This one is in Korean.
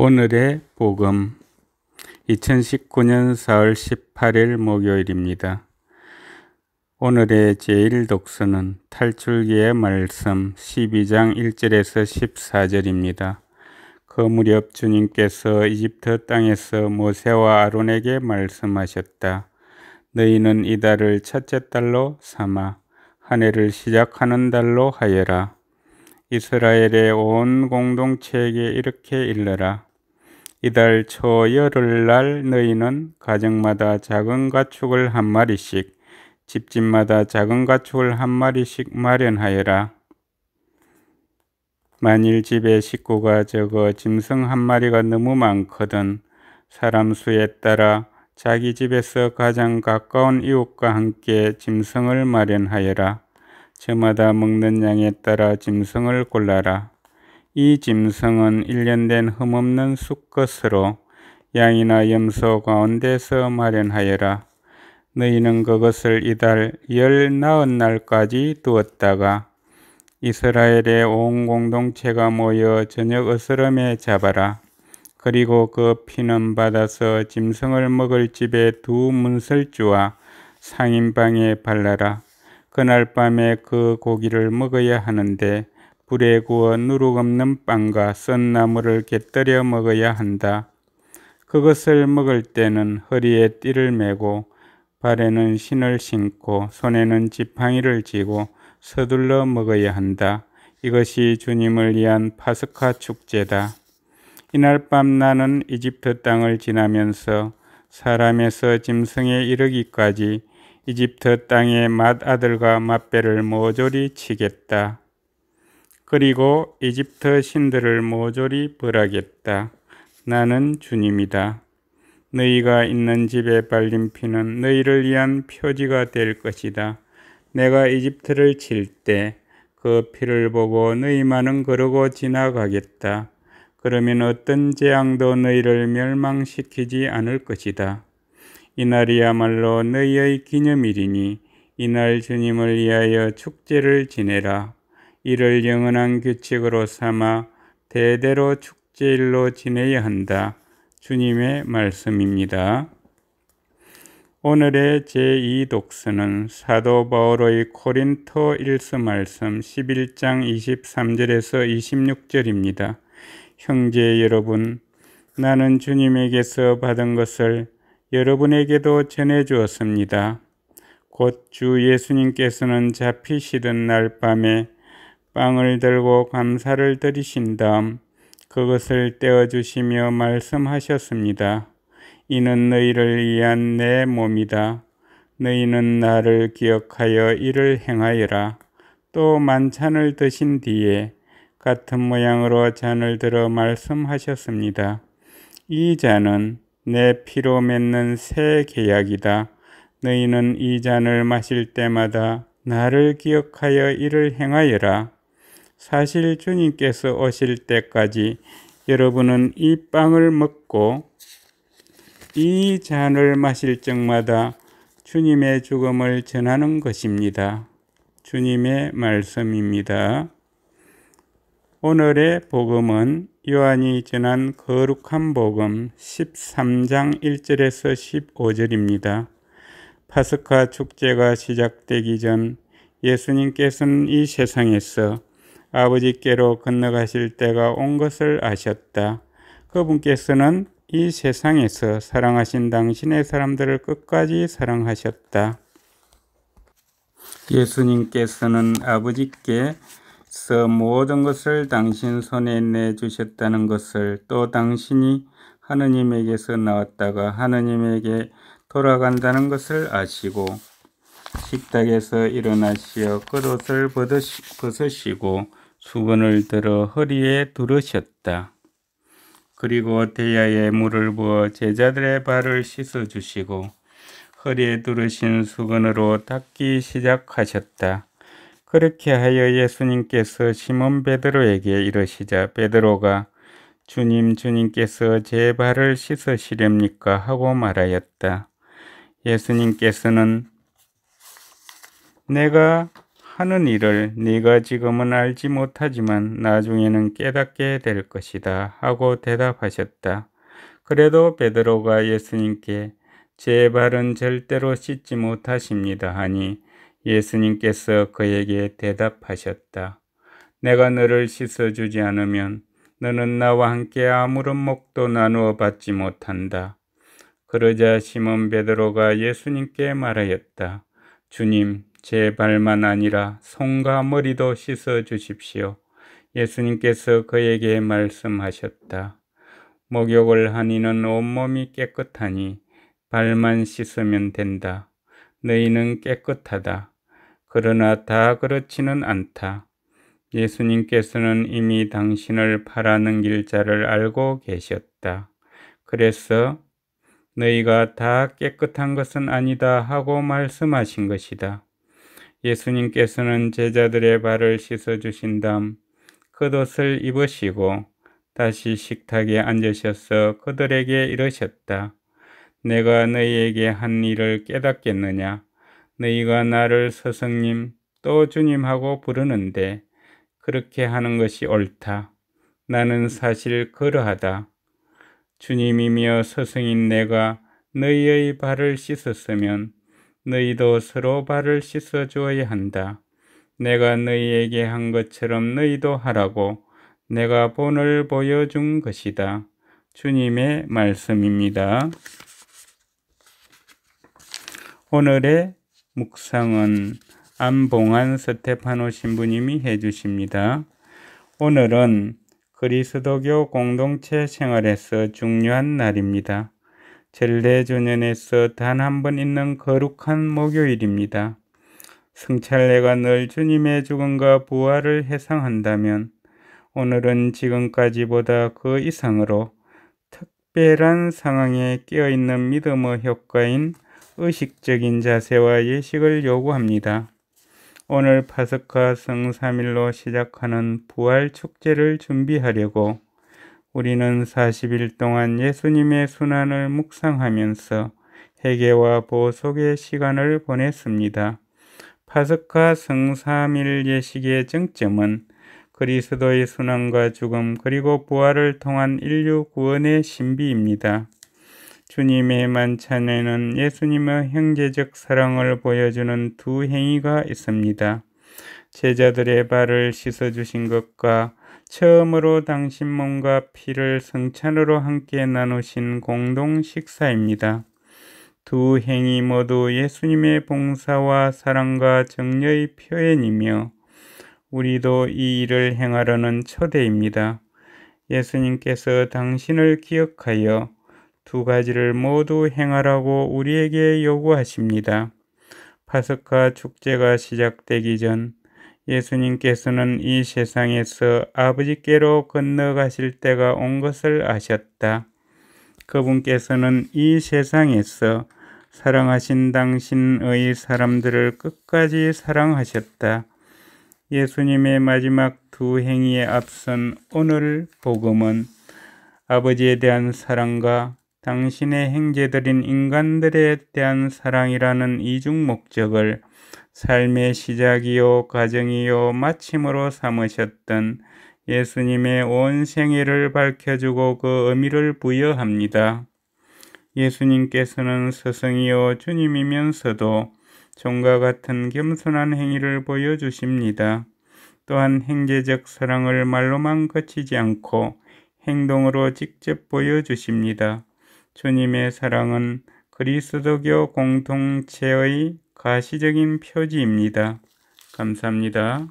오늘의 복음 2019년 4월 18일 목요일입니다. 오늘의 제1독서는 탈출기의 말씀 12장 1절에서 14절입니다. 그 무렵 주님께서 이집트 땅에서 모세와 아론에게 말씀하셨다. 너희는 이 달을 첫째 달로 삼아 한 해를 시작하는 달로 하여라. 이스라엘의 온 공동체에게 이렇게 일러라. 이달 초열흘 날 너희는 가정마다 작은 가축을 한 마리씩 집집마다 작은 가축을 한 마리씩 마련하여라. 만일 집에 식구가 적어 짐승 한 마리가 너무 많거든 사람 수에 따라 자기 집에서 가장 가까운 이웃과 함께 짐승을 마련하여라. 저마다 먹는 양에 따라 짐승을 골라라. 이 짐승은 일련된 흠없는 숫것으로 양이나 염소 가운데서 마련하여라. 너희는 그것을 이달 열 나흔 날까지 두었다가 이스라엘의 온 공동체가 모여 저녁 어스름에 잡아라. 그리고 그 피는 받아서 짐승을 먹을 집에 두 문설주와 상인방에 발라라. 그날 밤에 그 고기를 먹어야 하는데 불에 구워 누룩 없는 빵과 썬나물을 곁들여 먹어야 한다. 그것을 먹을 때는 허리에 띠를 메고 발에는 신을 신고 손에는 지팡이를 쥐고 서둘러 먹어야 한다. 이것이 주님을 위한 파스카 축제다. 이날 밤 나는 이집트 땅을 지나면서 사람에서 짐승에 이르기까지 이집트 땅의 맏아들과 맏배를 모조리 치겠다. 그리고 이집트 신들을 모조리 벌하겠다. 나는 주님이다. 너희가 있는 집에 발린 피는 너희를 위한 표지가 될 것이다. 내가 이집트를 칠 때 그 피를 보고 너희만은 그러고 지나가겠다. 그러면 어떤 재앙도 너희를 멸망시키지 않을 것이다. 이날이야말로 너희의 기념일이니 이날 주님을 위하여 축제를 지내라. 이를 영원한 규칙으로 삼아 대대로 축제일로 지내야 한다. 주님의 말씀입니다. 오늘의 제2독서는 사도 바울의 코린토 1서 말씀 11장 23절에서 26절입니다. 형제 여러분, 나는 주님에게서 받은 것을 여러분에게도 전해 주었습니다. 곧 주 예수님께서는 잡히시던 날 밤에 빵을 들고 감사를 드리신 다음 그것을 떼어주시며 말씀하셨습니다. 이는 너희를 위한 내 몸이다. 너희는 나를 기억하여 이를 행하여라. 또 만찬을 드신 뒤에 같은 모양으로 잔을 들어 말씀하셨습니다. 이 잔은 내 피로 맺는 새 계약이다. 너희는 이 잔을 마실 때마다 나를 기억하여 이를 행하여라. 사실 주님께서 오실 때까지 여러분은 이 빵을 먹고 이 잔을 마실 적마다 주님의 죽음을 전하는 것입니다. 주님의 말씀입니다. 오늘의 복음은 요한이 전한 거룩한 복음 13장 1절에서 15절입니다. 파스카 축제가 시작되기 전 예수님께서는 이 세상에서 아버지께로 건너가실 때가 온 것을 아셨다. 그분께서는 이 세상에서 사랑하신 당신의 사람들을 끝까지 사랑하셨다. 예수님께서는 아버지께서 모든 것을 당신 손에 내주셨다는 것을 또 당신이 하느님에게서 나왔다가 하느님에게 돌아간다는 것을 아시고 식탁에서 일어나시어 끝옷을 벗으시고 수건을 들어 허리에 두르셨다. 그리고 대야에 물을 부어 제자들의 발을 씻어 주시고 허리에 두르신 수건으로 닦기 시작하셨다. 그렇게 하여 예수님께서 시몬 베드로에게 이르시자 베드로가 주님 주님께서 제 발을 씻으시렵니까 하고 말하였다. 예수님께서는 내가 하는 일을 네가 지금은 알지 못하지만 나중에는 깨닫게 될 것이다 하고 대답하셨다. 그래도 베드로가 예수님께 제 발은 절대로 씻지 못하십니다 하니 예수님께서 그에게 대답하셨다. 내가 너를 씻어주지 않으면 너는 나와 함께 아무런 목도 나누어 받지 못한다. 그러자 시몬 베드로가 예수님께 말하였다. 주님, 제 발만 아니라 손과 머리도 씻어 주십시오. 예수님께서 그에게 말씀하셨다. 목욕을 하니는 온몸이 깨끗하니 발만 씻으면 된다. 너희는 깨끗하다. 그러나 다 그렇지는 않다. 예수님께서는 이미 당신을 팔라는 길자를 알고 계셨다. 그래서 너희가 다 깨끗한 것은 아니다 하고 말씀하신 것이다. 예수님께서는 제자들의 발을 씻어주신 다음 겉옷을 입으시고 다시 식탁에 앉으셔서 그들에게 이르셨다. 내가 너희에게 한 일을 깨닫겠느냐? 너희가 나를 스승님 또 주님하고 부르는데 그렇게 하는 것이 옳다. 나는 사실 그러하다. 주님이며 스승인 내가 너희의 발을 씻었으면 너희도 서로 발을 씻어 주어야 한다. 내가 너희에게 한 것처럼 너희도 하라고 내가 본을 보여준 것이다. 주님의 말씀입니다. 오늘의 묵상은 안봉한 스테파노 신부님이 해주십니다. 오늘은 그리스도교 공동체 생활에서 중요한 날입니다. 젤레조년에서 단 한 번 있는 거룩한 목요일입니다. 성찰례가 늘 주님의 죽음과 부활을 해상한다면 오늘은 지금까지보다 그 이상으로 특별한 상황에 끼어있는 믿음의 효과인 의식적인 자세와 예식을 요구합니다. 오늘 파스카 성삼일로 시작하는 부활 축제를 준비하려고 우리는 40일 동안 예수님의 순환을 묵상하면서 회개와 보속의 시간을 보냈습니다. 파스카 성삼일 예식의 정점은 그리스도의 순환과 죽음 그리고 부활을 통한 인류 구원의 신비입니다. 주님의 만찬에는 예수님의 형제적 사랑을 보여주는 두 행위가 있습니다. 제자들의 발을 씻어주신 것과 처음으로 당신 몸과 피를 성찬으로 함께 나누신 공동 식사입니다. 두행이 모두 예수님의 봉사와 사랑과 정려의 표현이며 우리도 이 일을 행하려는 초대입니다. 예수님께서 당신을 기억하여 두 가지를 모두 행하라고 우리에게 요구하십니다. 파스카 축제가 시작되기 전 예수님께서는 이 세상에서 아버지께로 건너가실 때가 온 것을 아셨다. 그분께서는 이 세상에서 사랑하신 당신의 사람들을 끝까지 사랑하셨다. 예수님의 마지막 두 행위에 앞선 오늘 복음은 아버지에 대한 사랑과 당신의 행제들인 인간들에 대한 사랑이라는 이중 목적을 삶의 시작이요 가정이요 마침으로 삼으셨던 예수님의 온 생애를 밝혀주고 그 의미를 부여합니다. 예수님께서는 스승이요 주님이면서도 종과 같은 겸손한 행위를 보여주십니다. 또한 행제적 사랑을 말로만 거치지 않고 행동으로 직접 보여주십니다. 주님의 사랑은 그리스도교 공동체의 가시적인 표지입니다. 감사합니다.